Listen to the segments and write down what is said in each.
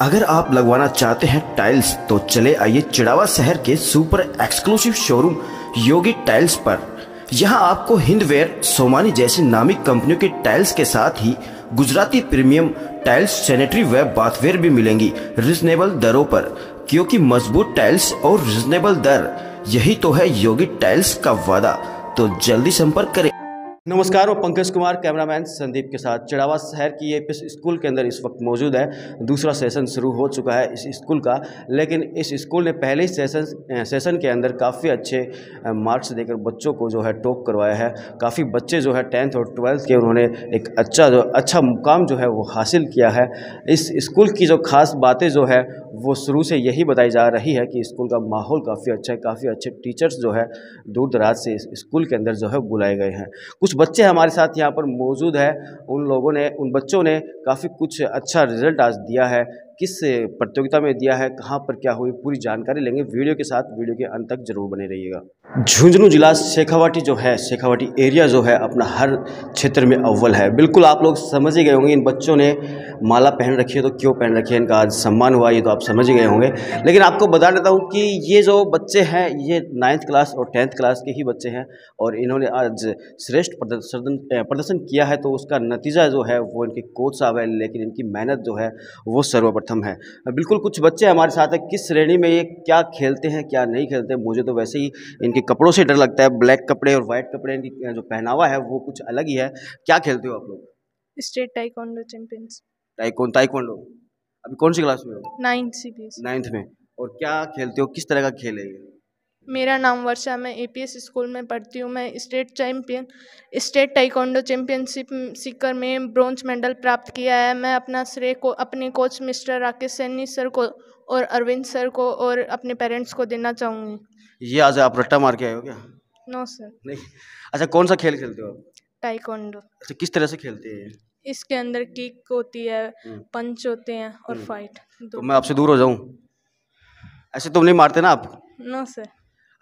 अगर आप लगवाना चाहते हैं टाइल्स तो चले आइए चिड़ावा शहर के सुपर एक्सक्लूसिव शोरूम योगी टाइल्स पर यहाँ आपको हिंदवेयर सोमानी जैसी नामी कंपनियों के टाइल्स के साथ ही गुजराती प्रीमियम टाइल्स सैनिटरी व बाथवेयर भी मिलेंगी रिजनेबल दरों पर क्योंकि मजबूत टाइल्स और रिजनेबल दर यही तो है योगी टाइल्स का वादा तो जल्दी संपर्क करें नमस्कार मैं पंकज कुमार कैमरामैन संदीप के साथ चिड़ावा शहर की ये स्कूल के अंदर इस वक्त मौजूद है दूसरा सेशन शुरू हो चुका है इस स्कूल का लेकिन इस स्कूल ने पहले ही सेशन सेशन के अंदर काफ़ी अच्छे मार्क्स देकर बच्चों को जो है टॉप करवाया है काफ़ी बच्चे जो है टेंथ और ट्वेल्थ के उन्होंने एक अच्छा जो अच्छा मुकाम जो है वो हासिल किया है इस स्कूल की जो खास बातें जो है वो शुरू से यही बताई जा रही है कि स्कूल का माहौल काफ़ी अच्छा है काफ़ी अच्छे टीचर्स जो है दूर दराज से स्कूल के अंदर जो है बुलाए गए हैं कुछ बच्चे हमारे साथ यहाँ पर मौजूद है उन लोगों ने उन बच्चों ने काफ़ी कुछ अच्छा रिजल्ट आज दिया है किस प्रतियोगिता में दिया है कहाँ पर क्या हुई पूरी जानकारी लेंगे वीडियो के साथ वीडियो के अंत तक जरूर बने रहिएगा झुंझुनू जिला शेखावाटी जो है शेखावाटी एरिया जो है अपना हर क्षेत्र में अव्वल है बिल्कुल आप लोग समझ ही गए होंगे इन बच्चों ने माला पहन रखी है तो क्यों पहन रखी है इनका आज सम्मान हुआ ये तो आप समझ ही गए होंगे लेकिन आपको बता देता हूँ कि ये जो बच्चे हैं ये नाइन्थ क्लास और टेंथ क्लास के ही बच्चे हैं और इन्होंने आज श्रेष्ठ प्रदर्शन प्रदर्शन किया है तो उसका नतीजा जो है वो इनके कोच साहब है लेकिन इनकी मेहनत जो है वो सर्वप्रथम है बिल्कुल कुछ बच्चे हमारे साथ हैं किस श्रेणी में ये क्या खेलते हैं क्या नहीं खेलते मुझे तो वैसे ही इनके कपड़ों से डर लगता है ब्लैक कपड़े और वाइट कपड़े इनकी जो पहनावा है वो कुछ अलग ही है क्या खेलते हो आप लोग स्टेट टाइकोंडो चैंपियंस टाइकोन टाइकोंडो अभी कौन सी क्लास में हो नाइन्थ सी नाइन्थ में और क्या खेलते हो किस तरह का खेल है ये मेरा नाम वर्षा मैं एपीएस स्कूल में पढ़ती हूँ मैं state champion state taekwondo championship Sikar में ब्रॉन्ज मेडल प्राप्त किया है मैं अपना श्रेय को अपने coach mister Rakesh Saini sir को और अरविंद सर को और अपने पेरेंट्स को देना चाहूँगी ये आज आप रट्टा मार के आए हो क्या नो सर नहीं अच्छा कौन सा खेल खेलते हो टाइकोंडो अच्छा किस तरह से खेलते हैं इसके अंदर किक होती है पंच हम्म। होते हैं और फाइट हम्म। तो मैं आपसे दूर हो जाऊं ऐसे तुम नहीं मारते ना आप नो सर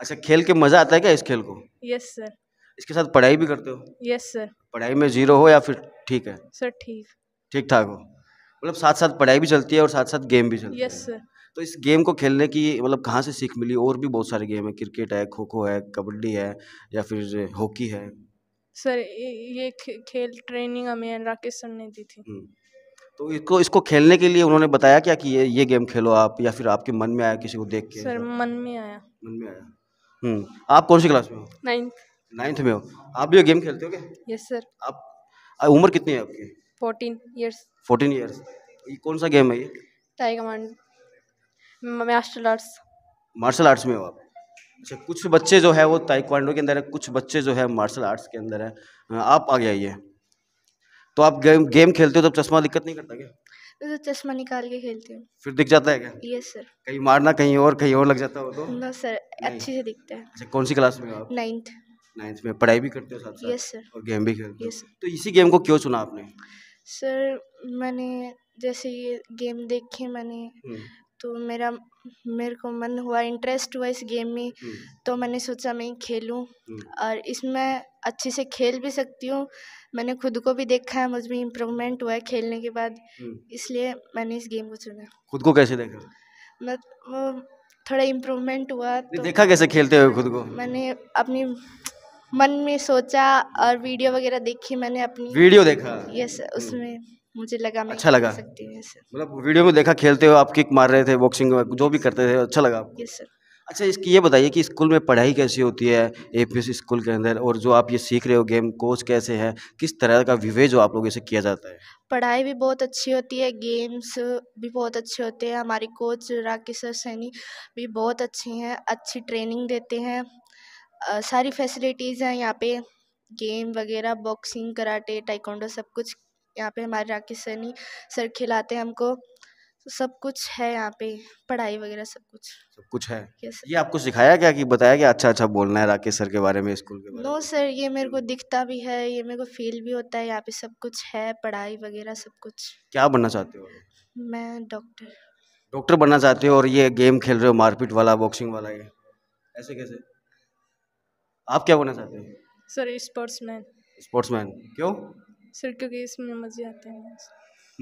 अच्छा खेल के मजा आता है क्या इस खेल को यस सर इसके साथ पढ़ाई भी करते हो यस सर पढ़ाई में जीरो हो या फिर ठीक है सर ठीक ठीक ठाक हो मतलब साथ साथ पढ़ाई भी चलती है और साथ साथ गेम भी चलती है यस सर तो इस गेम को खेलने की मतलब कहाँ से सीख मिली और भी बहुत सारे गेम है क्रिकेट है खो खो है कबड्डी है या फिर हॉकी है सर ये खेल ट्रेनिंग हमें राकेश सर ने दी थी हम्म। तो इसको इसको खेलने के लिए उन्होंने बताया क्या कि ये ये गेम खेलो आप या फिर आपके मन में आया किसी को देख के सर मन में आया मन में आया हम्म आप कौन सी क्लास में हो नाइन्थ नाइन्थ में हो आप भी ये गेम खेलते हो क्या यस सर आप उम्र कितनी है आपकी फोर्टीन ईयर्स फोर्टीन ईयर्स कौन सा गेम है ये tiger commando martial arts martial arts में हो आप अच्छा कुछ बच्चे जो है वो ताइक्वांडो के अंदर है कुछ बच्चे जो है मार्शल आर्ट्स के अंदर है आप आ जाइए तो आप गेम गेम खेलते हो तो चश्मा दिक्कत नहीं करता क्या तो चश्मा निकाल के खेलते हो फिर दिख जाता है क्या यस सर कहीं मारना कहीं और कहीं और लग जाता हो तो ना सर अच्छे से दिखता है अच्छा कौन सी क्लास में हो आप नाइन्थ नाइन्थ में पढ़ाई भी करते हो साथ साथ यस सर और गेम भी खेलते हो यस तो इसी गेम को क्यों चुना आपने सर मैंने जैसे ये गेम देखे मैंने हम्म। तो मेरा मेरे को मन हुआ इंटरेस्ट हुआ इस गेम में हम्म। तो मैंने सोचा मैं खेलूँ हम्म। और इसमें अच्छे से खेल भी सकती हूँ मैंने खुद को भी देखा है मुझमें इम्प्रूवमेंट हुआ है खेलने के बाद हम्म। इसलिए मैंने इस गेम को चुना खुद को कैसे देखा वो थोड़ा इम्प्रूवमेंट हुआ तो देखा कैसे खेलते हुए खुद को मैंने अपनी मन में सोचा और वीडियो वगैरह देखी मैंने अपनी वीडियो देखा यस उसमें मुझे लगा मैं अच्छा लगा सकती मतलब वीडियो में देखा खेलते हो आप किक मार रहे थे बॉक्सिंग जो भी करते थे अच्छा लगा सर अच्छा इसकी ये बताइए कि स्कूल में पढ़ाई कैसी होती है ए पी एस स्कूल के अंदर और जो आप ये सीख रहे हो गेम कोच कैसे हैं किस तरह का विवे जो आप लोगों से किया जाता है पढ़ाई भी बहुत अच्छी होती है गेम्स भी बहुत अच्छे होते हैं हमारे कोच राकेश सर सैनी भी बहुत अच्छे हैं अच्छी ट्रेनिंग देते हैं सारी फैसिलिटीज़ हैं यहाँ पे गेम वगैरह बॉक्सिंग कराटे टाइकोंडो सब कुछ यहाँ पे हमारे राकेश सैनी सर खिलाते हैं हमको तो सब कुछ है यहाँ पे पढ़ाई वगैरह सब कुछ सब कुछ है yes, ये आपको सिखाया क्या कि बताया क्या अच्छा अच्छा बोलना है राकेश सर के बारे में स्कूल के नो सर ये मेरे को दिखता भी है ये मेरे को फील भी होता है यहाँ पे सब कुछ है पढ़ाई वगैरह सब कुछ क्या बनना चाहते हो मैं डॉक्टर डॉक्टर बनना चाहते हो और ये गेम खेल रहे हो मारपीट वाला बॉक्सिंग वाला ये ऐसे कैसे आप क्या बनना चाहते हो सर स्पोर्ट्स स्पोर्ट्स मैन क्यों सर क्योंकि इसमें मज़े आते हैं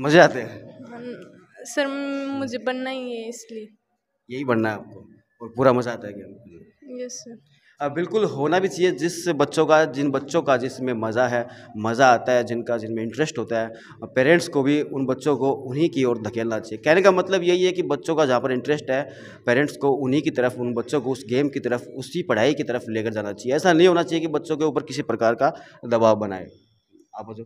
मज़े आते हैं सर मुझे बनना ही है इसलिए यही बनना है आपको और पूरा मज़ा आता है गेम यस सर बिल्कुल होना भी चाहिए जिस बच्चों का जिन बच्चों का जिसमें मज़ा है मज़ा आता है जिनका जिनमें इंटरेस्ट होता है पेरेंट्स को भी उन बच्चों को उन्हीं की ओर धकेलना चाहिए कहने का मतलब यही है कि बच्चों का जहाँ पर इंटरेस्ट है पेरेंट्स को उन्हीं की तरफ उन बच्चों को उस गेम की तरफ उसी पढ़ाई की तरफ लेकर जाना चाहिए ऐसा नहीं होना चाहिए कि बच्चों के ऊपर किसी प्रकार का दबाव बनाए आप जो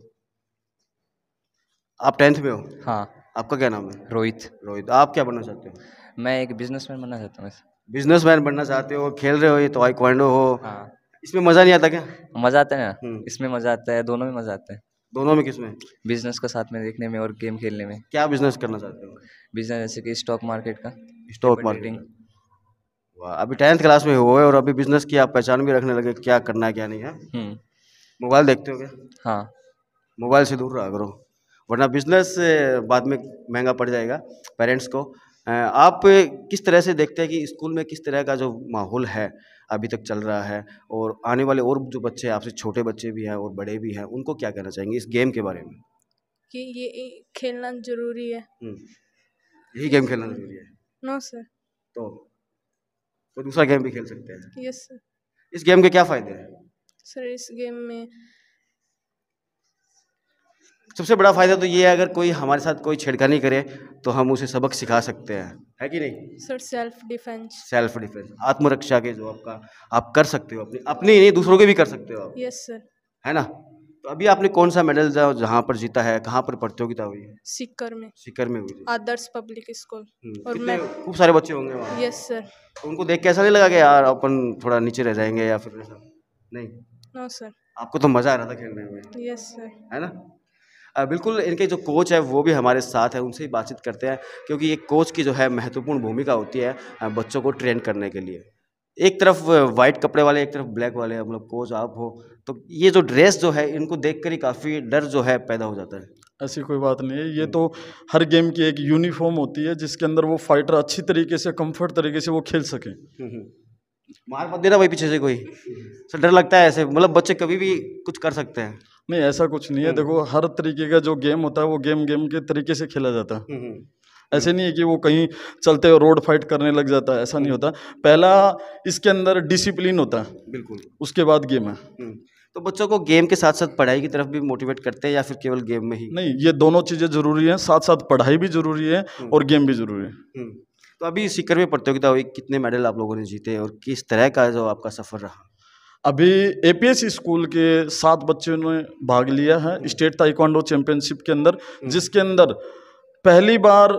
आप टेंथ में हो हाँ आपका क्या नाम है रोहित रोहित आप क्या बनना चाहते हो मैं एक बिजनेसमैन बनना चाहता हूँ बिजनेसमैन बनना चाहते हो खेल रहे हो ये तो आईक्वांडो हो हाँ इसमें मज़ा नहीं आता क्या मज़ा आता है ना हम्म। इसमें मज़ा आता है दोनों में मज़ा आता है दोनों में किस में बिजनेस का साथ में देखने में और गेम खेलने में क्या बिजनेस करना चाहते हो बिजनेस जैसे कि स्टॉक मार्केट का स्टॉक मार्केटिंग वाह अभी टेंथ क्लास में है और अभी बिजनेस की आप पहचान भी रखने लगे क्या करना है क्या नहीं है मोबाइल हम्म। देखते हो क्या हाँ मोबाइल से दूर रहा करो वरना बिजनेस बाद में महंगा पड़ जाएगा पेरेंट्स को आप किस तरह से देखते हैं कि स्कूल में किस तरह का जो माहौल है अभी तक चल रहा है और आने वाले और जो बच्चे आपसे छोटे बच्चे भी हैं और बड़े भी हैं उनको क्या कहना चाहेंगे इस गेम के बारे में कि ये खेलना जरूरी है हम्म। यही गेम खेलना जरूरी है नो सर तो तो दूसरा गेम भी खेल सकते हैं यस सर इस गेम के क्या फ़ायदे हैं सर इस गेम में सबसे बड़ा फ़ायदा तो ये है अगर कोई हमारे साथ कोई छेड़खानी करे तो हम उसे सबक सिखा सकते हैं है कि नहीं sir self defence self defence आत्मरक्षा के जो आपका आप कर सकते हो अपनी अपनी ही नहीं दूसरों के भी कर सकते हो आप यस सर है ना तो अभी आपने कौन सा मेडल जहाँ पर जीता है कहाँ पर प्रतियोगिता हुई है सिक्कर में सिकर में हुई आदर्श पब्लिक स्कूल हम्म, और मैं खूब सारे बच्चे होंगे वहाँ यस सर तो उनको देख के ऐसा नहीं लगा कि यार अपन थोड़ा नीचे रह जाएंगे या फिर नहीं नो सर आपको तो मज़ा आ रहा था खेलने में यस सर है ना बिल्कुल इनके जो कोच है वो भी हमारे साथ है उनसे ही बातचीत करते हैं क्योंकि ये कोच की जो है महत्वपूर्ण भूमिका होती है बच्चों को ट्रेन करने के लिए एक तरफ वाइट कपड़े वाले एक तरफ ब्लैक वाले मतलब कोच आप हो तो ये जो ड्रेस जो है इनको देख कर ही काफ़ी डर जो है पैदा हो जाता है ऐसी कोई बात नहीं है ये तो हर गेम की एक यूनिफॉर्म होती है जिसके अंदर वो फाइटर अच्छी तरीके से कंफर्ट तरीके से वो खेल सकें हम्म, हम्म। मार मत देना भाई पीछे से कोई हम्म। सर डर लगता है ऐसे मतलब बच्चे कभी भी कुछ कर सकते हैं नहीं ऐसा कुछ नहीं है हम्म। देखो हर तरीके का जो गेम होता है वो गेम गेम के तरीके से खेला जाता है हम्म, हम्म। ऐसे नहीं है कि वो कहीं चलते रोड फाइट करने लग जाता है ऐसा नहीं होता पहला इसके अंदर डिसिप्लिन होता है बिल्कुल उसके बाद गेम है तो बच्चों को गेम के साथ साथ पढ़ाई की तरफ भी मोटिवेट करते हैं या फिर केवल गेम में ही नहीं ये दोनों चीज़ें जरूरी हैं साथ साथ पढ़ाई भी जरूरी है और गेम भी जरूरी है तो अभी सीकर में प्रतियोगिता हुई कितने मेडल आप लोगों ने जीते और किस तरह का जो आपका सफ़र रहा अभी ए स्कूल के सात बच्चों ने भाग लिया है हम्म। स्टेट ताइक्वांडो चैंपियनशिप के अंदर हम्म। जिसके अंदर पहली बार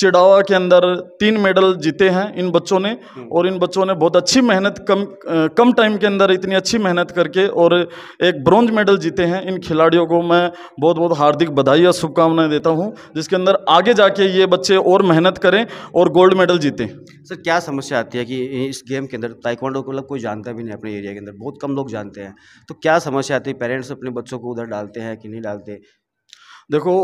चिड़ावा के अंदर तीन मेडल जीते हैं इन बच्चों ने हम्म। और इन बच्चों ने बहुत अच्छी मेहनत कम कम टाइम के अंदर इतनी अच्छी मेहनत करके और एक ब्रॉन्ज मेडल जीते हैं इन खिलाड़ियों को मैं बहुत बहुत हार्दिक बधाई और शुभकामनाएं देता हूं जिसके अंदर आगे जाके ये बच्चे और मेहनत करें और गोल्ड मेडल जीतें सर क्या समस्या आती है कि इस गेम के अंदर ताइकवांडो को मतलब कोई जानता भी नहीं अपने एरिया के अंदर बहुत कम लोग जानते हैं तो क्या समस्या आती है पेरेंट्स अपने बच्चों को उधर डालते हैं कि नहीं डालते देखो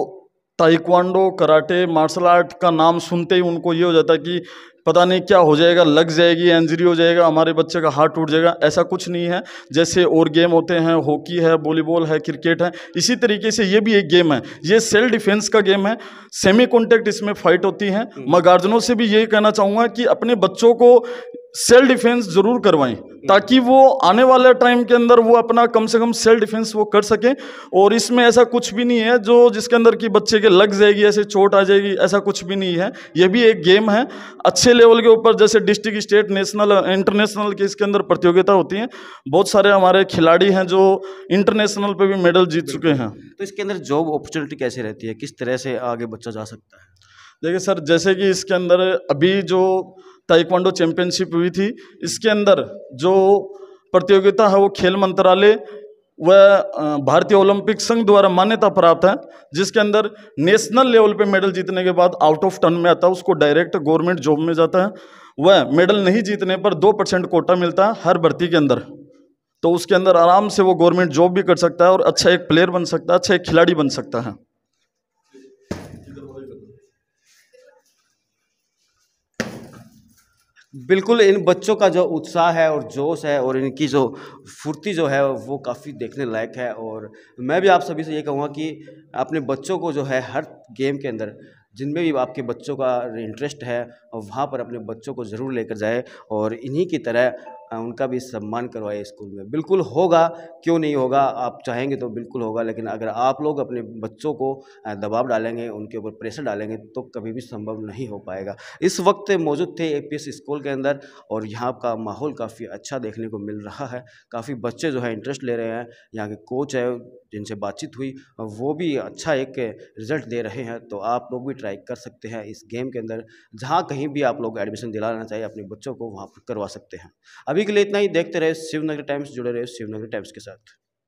ताइक्वांडो कराटे मार्शल आर्ट का नाम सुनते ही उनको ये हो जाता है कि पता नहीं क्या हो जाएगा लग जाएगी इंजरी हो जाएगा हमारे बच्चे का हाथ टूट जाएगा ऐसा कुछ नहीं है जैसे और गेम होते हैं हॉकी है वॉलीबॉल है क्रिकेट है इसी तरीके से ये भी एक गेम है ये सेल डिफेंस का गेम है सेमी कॉन्टेक्ट इसमें फाइट होती है मैं हम्म। गार्जियनों से भी यही कहना चाहूँगा कि अपने बच्चों को सेल डिफेंस जरूर करवाएं हम्म। ताकि वो आने वाले टाइम के अंदर वो अपना कम से कम सेल डिफेंस वो कर सकें और इसमें ऐसा कुछ भी नहीं है जो जिसके अंदर कि बच्चे के लग जाएगी ऐसे चोट आ जाएगी ऐसा कुछ भी नहीं है ये भी एक गेम है अच्छे लेवल के ऊपर जैसे डिस्ट्रिक्ट स्टेट नेशनल इंटरनेशनल के इसके अंदर प्रतियोगिता होती है बहुत सारे हमारे खिलाड़ी हैं जो इंटरनेशनल पे भी मेडल जीत चुके हैं तो इसके अंदर जॉब अपॉर्चुनिटी कैसे रहती है किस तरह से आगे बच्चा जा सकता है देखिए सर जैसे कि इसके अंदर अभी जो ताइक्वांडो चैम्पियनशिप हुई थी इसके अंदर जो प्रतियोगिता है वो खेल मंत्रालय वह भारतीय ओलंपिक संघ द्वारा मान्यता प्राप्त है जिसके अंदर नेशनल लेवल पे मेडल जीतने के बाद आउट ऑफ टर्न में आता है उसको डायरेक्ट गवर्नमेंट जॉब में जाता है वह मेडल नहीं जीतने पर दो परसेंट कोटा मिलता है हर भर्ती के अंदर तो उसके अंदर आराम से वो गवर्नमेंट जॉब भी कर सकता है और अच्छा एक प्लेयर बन सकता है अच्छा एक खिलाड़ी बन सकता है बिल्कुल इन बच्चों का जो उत्साह है और जोश है और इनकी जो फुर्ती जो है वो काफ़ी देखने लायक है और मैं भी आप सभी से ये कहूँगा कि अपने बच्चों को जो है हर गेम के अंदर जिनमें भी आपके बच्चों का इंटरेस्ट है वहाँ पर अपने बच्चों को ज़रूर लेकर जाए और इन्हीं की तरह उनका भी सम्मान करवाए स्कूल में बिल्कुल होगा क्यों नहीं होगा आप चाहेंगे तो बिल्कुल होगा लेकिन अगर आप लोग अपने बच्चों को दबाव डालेंगे उनके ऊपर प्रेशर डालेंगे तो कभी भी संभव नहीं हो पाएगा इस वक्त मौजूद थे ए स्कूल के अंदर और यहाँ का माहौल काफ़ी अच्छा देखने को मिल रहा है काफ़ी बच्चे जो है इंटरेस्ट ले रहे हैं यहाँ के कोच है जिनसे बातचीत हुई वो भी अच्छा एक रिज़ल्ट दे रहे हैं तो आप लोग भी ट्राई कर सकते हैं इस गेम के अंदर जहाँ कहीं भी आप लोग एडमिशन दिलाना चाहिए अपने बच्चों को वहाँ पर करवा सकते हैं अभी के लिए इतना ही देखते रहे शिवनगर टाइम्स जुड़े रहे शिवनगर टाइम्स के साथ